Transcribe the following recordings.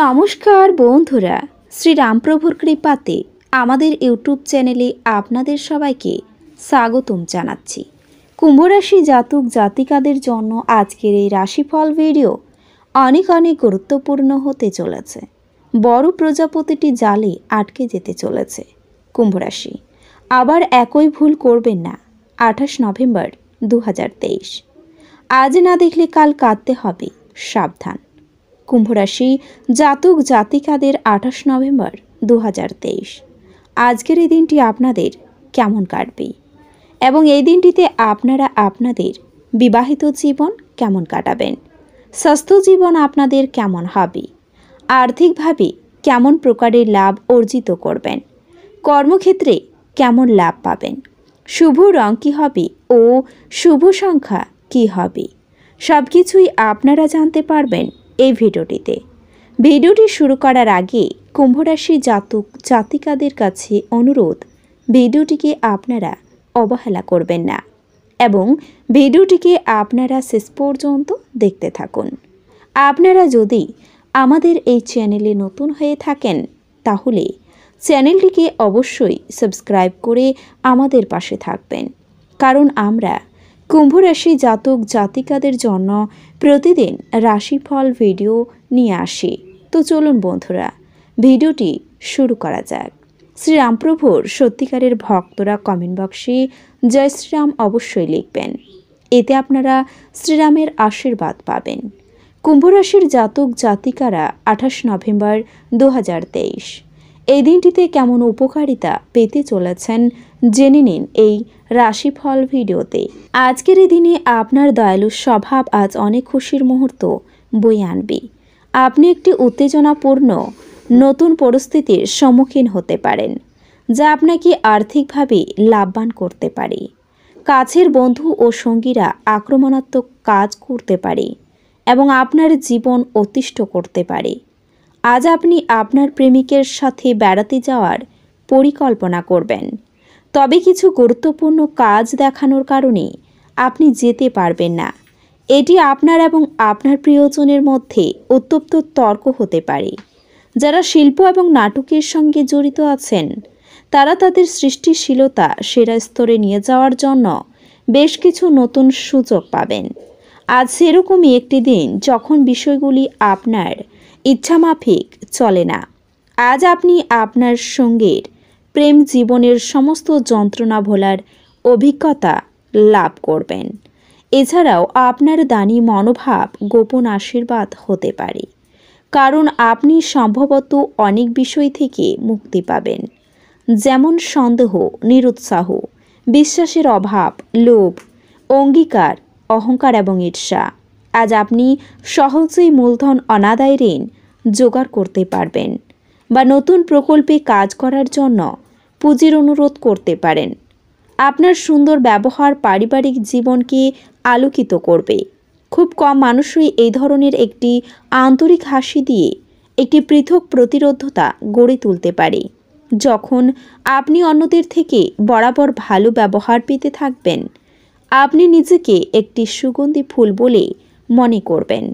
নমস্কার বন্ধুরা শ্রীরামপ্রভুর কৃপাতে আমাদের ইউটিউব চ্যানেলে আপনাদের সবাইকে স্বাগতম জানাচ্ছি কুম্ভরাশি জাতক জাতিকাদের জন্য আজকের এই রাশিফল ভিডিও অনেক অনেক গুরুত্বপূর্ণ হতে চলেছে বড় প্রজাপতিটি জালে আটকে যেতে চলেছে কুম্ভরাশি আবার একই ভুল করবেন না আঠাশ নভেম্বর দু আজ না দেখলে কাল কাঁদতে হবে সাবধান কুম্ভরাশি জাতক জাতিকাদের আঠাশ নভেম্বর দু আজকের এই দিনটি আপনাদের কেমন কাটবে এবং এই দিনটিতে আপনারা আপনাদের বিবাহিত জীবন কেমন কাটাবেন স্বাস্থ্য জীবন আপনাদের কেমন হবে আর্থিকভাবে কেমন প্রকারের লাভ অর্জিত করবেন কর্মক্ষেত্রে কেমন লাভ পাবেন শুভ রং কী হবে ও শুভ সংখ্যা কী হবে সব কিছুই আপনারা জানতে পারবেন এই ভিডিওটিতে ভিডিওটি শুরু করার আগে কুম্ভরাশি জাতক জাতিকাদের কাছে অনুরোধ ভিডিওটিকে আপনারা অবহেলা করবেন না এবং ভিডিওটিকে আপনারা শেষ পর্যন্ত দেখতে থাকুন আপনারা যদি আমাদের এই চ্যানেলে নতুন হয়ে থাকেন তাহলে চ্যানেলটিকে অবশ্যই সাবস্ক্রাইব করে আমাদের পাশে থাকবেন কারণ আমরা কুম্ভ রাশি জাতক জাতিকাদের জন্য প্রতিদিন রাশিফল ভিডিও নিয়ে আসি তো চলুন বন্ধুরা ভিডিওটি শুরু করা যাক শ্রীরামপ্রভুর সত্যিকারের ভক্তরা কমেন্ট বক্সে জয় শ্রীরাম অবশ্যই লিখবেন এতে আপনারা শ্রীরামের আশীর্বাদ পাবেন কুম্ভ রাশির জাতক জাতিকারা আঠাশ নভেম্বর দু এই দিনটিতে কেমন উপকারিতা পেতে চলেছেন জেনে নিন এই রাশিফল ভিডিওতে আজকের এই দিনে আপনার দয়ালু স্বভাব আজ অনেক খুশির মুহূর্ত বয়ে আনবে আপনি একটি উত্তেজনাপূর্ণ নতুন পরিস্থিতির সম্মুখীন হতে পারেন যা আপনাকে আর্থিকভাবে লাভবান করতে পারে কাছের বন্ধু ও সঙ্গীরা আক্রমণাত্মক কাজ করতে পারে এবং আপনার জীবন অতিষ্ঠ করতে পারে আজ আপনি আপনার প্রেমিকের সাথে বেড়াতে যাওয়ার পরিকল্পনা করবেন তবে কিছু গুরুত্বপূর্ণ কাজ দেখানোর কারণে আপনি যেতে পারবেন না এটি আপনার এবং আপনার প্রিয়জনের মধ্যে উত্তপ্ত তর্ক হতে পারে যারা শিল্প এবং নাটকের সঙ্গে জড়িত আছেন তারা তাদের সৃষ্টিশীলতা সেরা স্তরে নিয়ে যাওয়ার জন্য বেশ কিছু নতুন সুযোগ পাবেন আজ সেরকমই একটি দিন যখন বিষয়গুলি আপনার ইচ্ছামাফিক চলে না আজ আপনি আপনার সঙ্গের প্রেম জীবনের সমস্ত যন্ত্রণা ভোলার অভিজ্ঞতা লাভ করবেন এছাড়াও আপনার দানি মনোভাব গোপন আশীর্বাদ হতে পারে কারণ আপনি সম্ভবত অনেক বিষয় থেকে মুক্তি পাবেন যেমন সন্দেহ নিরুৎসাহ বিশ্বাসের অভাব লোভ অঙ্গীকার অহংকার এবং ঈর্ষা আজ আপনি সহজেই মূলধন অনাদায় ঋণ জোগাড় করতে পারবেন বা নতুন প্রকল্পে কাজ করার জন্য পুঁজির অনুরোধ করতে পারেন আপনার সুন্দর ব্যবহার পারিবারিক জীবনকে আলোকিত করবে খুব কম মানুষই এই ধরনের একটি আন্তরিক হাসি দিয়ে একটি পৃথক প্রতিরোধতা গড়ে তুলতে পারে যখন আপনি অন্যদের থেকে বরাবর ভালো ব্যবহার পেতে থাকবেন আপনি নিজেকে একটি সুগন্ধি ফুল বলে মনে করবেন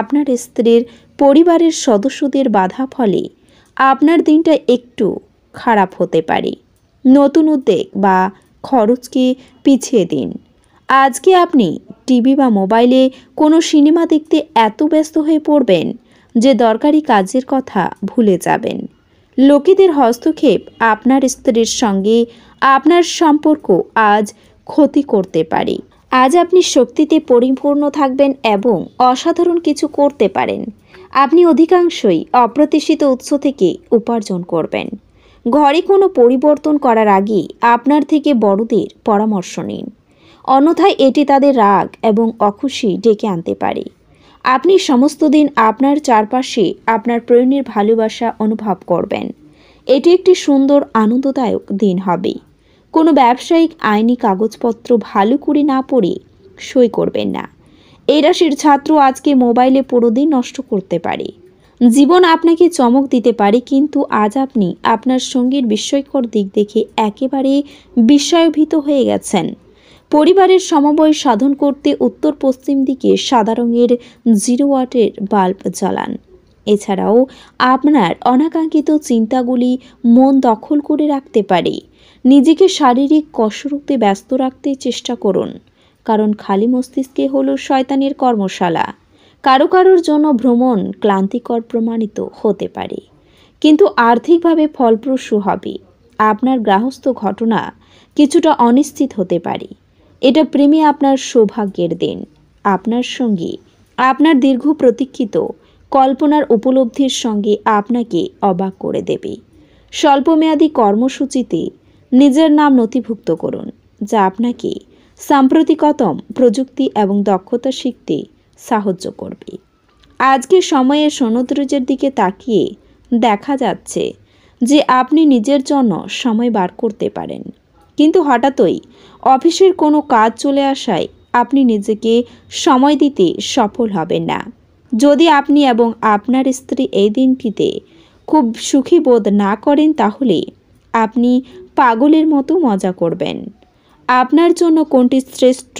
আপনার স্ত্রীর পরিবারের সদস্যদের বাধা ফলে আপনার দিনটা একটু খারাপ হতে পারে নতুন উদ্যোগ বা খরচকে পিছিয়ে দিন আজকে আপনি টিভি বা মোবাইলে কোনো সিনেমা দেখতে এত ব্যস্ত হয়ে পড়বেন যে দরকারি কাজের কথা ভুলে যাবেন লোকেদের হস্তক্ষেপ আপনার স্ত্রীর সঙ্গে আপনার সম্পর্ক আজ ক্ষতি করতে পারি আজ আপনি শক্তিতে পরিপূর্ণ থাকবেন এবং অসাধারণ কিছু করতে পারেন আপনি অধিকাংশই অপ্রত্যাশিত উৎস থেকে উপার্জন করবেন ঘরে কোনো পরিবর্তন করার আগে আপনার থেকে বড়দের পরামর্শ নিন অন্যথায় এটি তাদের রাগ এবং অখুশি ডেকে আনতে পারে আপনি সমস্ত দিন আপনার চারপাশে আপনার প্রেমের ভালোবাসা অনুভব করবেন এটি একটি সুন্দর আনন্দদায়ক দিন হবে কোনো ব্যবসায়িক আইনি কাগজপত্র ভালো করে না পড়ে সই করবেন না এই রাশির ছাত্র আজকে মোবাইলে পুরো দিন নষ্ট করতে পারে জীবন আপনাকে চমক দিতে পারে কিন্তু আজ আপনি আপনার সঙ্গীর বিস্ময়কর দিক দেখে একেবারে বিস্ময়ভীত হয়ে গেছেন পরিবারের সমবয় সাধন করতে উত্তর পশ্চিম দিকে সাদা রঙের জিরো ওয়াটের বাল্ব জ্বালান এছাড়াও আপনার অনাকাঙ্ক্ষিত চিন্তাগুলি মন দখল করে রাখতে পারে নিজেকে শারীরিক কসরতে ব্যস্ত রাখতে চেষ্টা করুন কারণ খালি মস্তিষ্কে হল শয়তানের কর্মশালা কারো কারোর জন্য ভ্রমণ ক্লান্তিকর প্রমাণিত হতে পারে কিন্তু আর্থিকভাবে ফলপ্রসূ হবে আপনার গ্রাহস্থ ঘটনা কিছুটা অনিশ্চিত হতে পারে এটা প্রেমে আপনার সৌভাগ্যের দিন আপনার সঙ্গে আপনার দীর্ঘ প্রতীক্ষিত কল্পনার উপলব্ধির সঙ্গে আপনাকে অবাক করে দেবে স্বল্পমেয়াদী কর্মসূচিতে নিজের নাম নথিভুক্ত করুন যা আপনাকে সাম্প্রতিকতম প্রযুক্তি এবং দক্ষতা শিখতে সাহায্য করবে আজকে সময়ে সনদ্রজের দিকে তাকিয়ে দেখা যাচ্ছে যে আপনি নিজের জন্য সময় বার করতে পারেন কিন্তু হঠাৎই অফিসের কোনো কাজ চলে আসায় আপনি নিজেকে সময় দিতে সফল হবেন না যদি আপনি এবং আপনার স্ত্রী এই দিনটিতে খুব সুখী বোধ না করেন তাহলে আপনি পাগলের মতো মজা করবেন আপনার জন্য কোনটি শ্রেষ্ঠ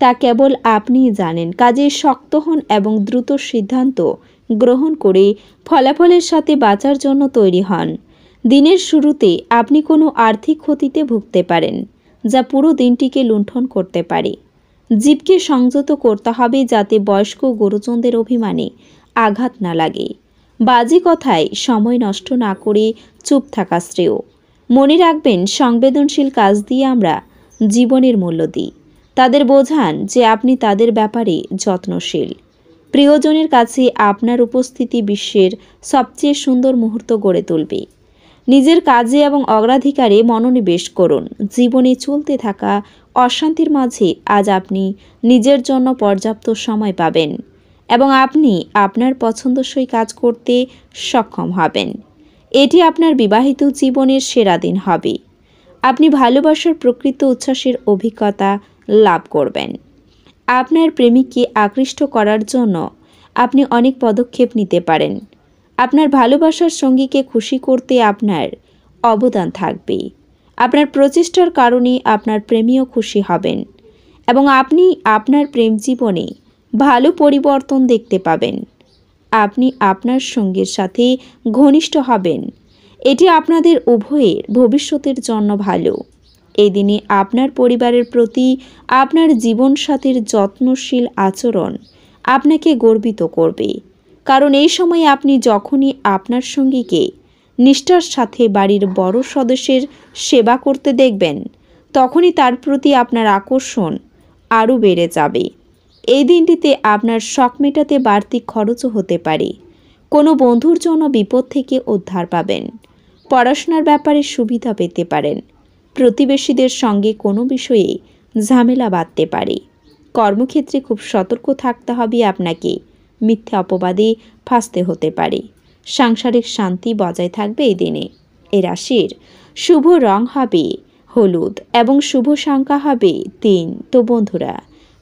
তা কেবল আপনিই জানেন কাজে শক্ত হন এবং দ্রুত সিদ্ধান্ত গ্রহণ করে ফলাফলের সাথে বাঁচার জন্য তৈরি হন দিনের শুরুতে আপনি কোনো আর্থিক ক্ষতিতে ভুগতে পারেন যা পুরো দিনটিকে লুণ্ঠন করতে পারে জীবকে সংযত করতে হবে যাতে বয়স্ক গুরুজনদের অভিমানে আঘাত না লাগে বাজে কথায় সময় নষ্ট না করে চুপ থাকা শ্রেয় মনে রাখবেন সংবেদনশীল কাজ দিয়ে আমরা জীবনের মূল্য দিই তাদের বোঝান যে আপনি তাদের ব্যাপারে যত্নশীল প্রিয়জনের কাছে আপনার উপস্থিতি বিশ্বের সবচেয়ে সুন্দর মুহূর্ত গড়ে তুলবে নিজের কাজে এবং অগ্রাধিকারে মনোনিবেশ করুন জীবনে চলতে থাকা অশান্তির মাঝে আজ আপনি নিজের জন্য পর্যাপ্ত সময় পাবেন এবং আপনি আপনার পছন্দসই কাজ করতে সক্ষম হবেন এটি আপনার বিবাহিত জীবনের সেরা দিন হবে আপনি ভালোবাসার প্রকৃত উচ্ছ্বাসের অভিজ্ঞতা লাভ করবেন আপনার প্রেমিককে আকৃষ্ট করার জন্য আপনি অনেক পদক্ষেপ নিতে পারেন আপনার ভালোবাসার সঙ্গীকে খুশি করতে আপনার অবদান থাকবে আপনার প্রচেষ্টার কারণে আপনার প্রেমীও খুশি হবেন এবং আপনি আপনার প্রেম জীবনে ভালো পরিবর্তন দেখতে পাবেন আপনি আপনার সঙ্গীর সাথে ঘনিষ্ঠ হবেন এটি আপনাদের উভয়ের ভবিষ্যতের জন্য ভালো এই দিনে আপনার পরিবারের প্রতি আপনার জীবন সাথীর যত্নশীল আচরণ আপনাকে গর্বিত করবে কারণ এই সময় আপনি যখনই আপনার সঙ্গীকে নিষ্ঠার সাথে বাড়ির বড় সদস্যের সেবা করতে দেখবেন তখনই তার প্রতি আপনার আকর্ষণ আরও বেড়ে যাবে এই দিনটিতে আপনার শখ মেটাতে বাড়তি খরচও হতে পারে কোনো বন্ধুর জন্য বিপদ থেকে উদ্ধার পাবেন পড়াশোনার ব্যাপারে সুবিধা পেতে পারেন প্রতিবেশীদের সঙ্গে কোনো বিষয়ে ঝামেলা বাঁধতে পারে কর্মক্ষেত্রে খুব সতর্ক থাকতে হবে আপনাকে মিথ্যা অপবাদে ফাঁসতে হতে পারে সাংসারিক শান্তি বজায় থাকবে এই দিনে এ রাশির শুভ রং হবে হলুদ এবং শুভ সংখ্যা হবে তিন তো বন্ধুরা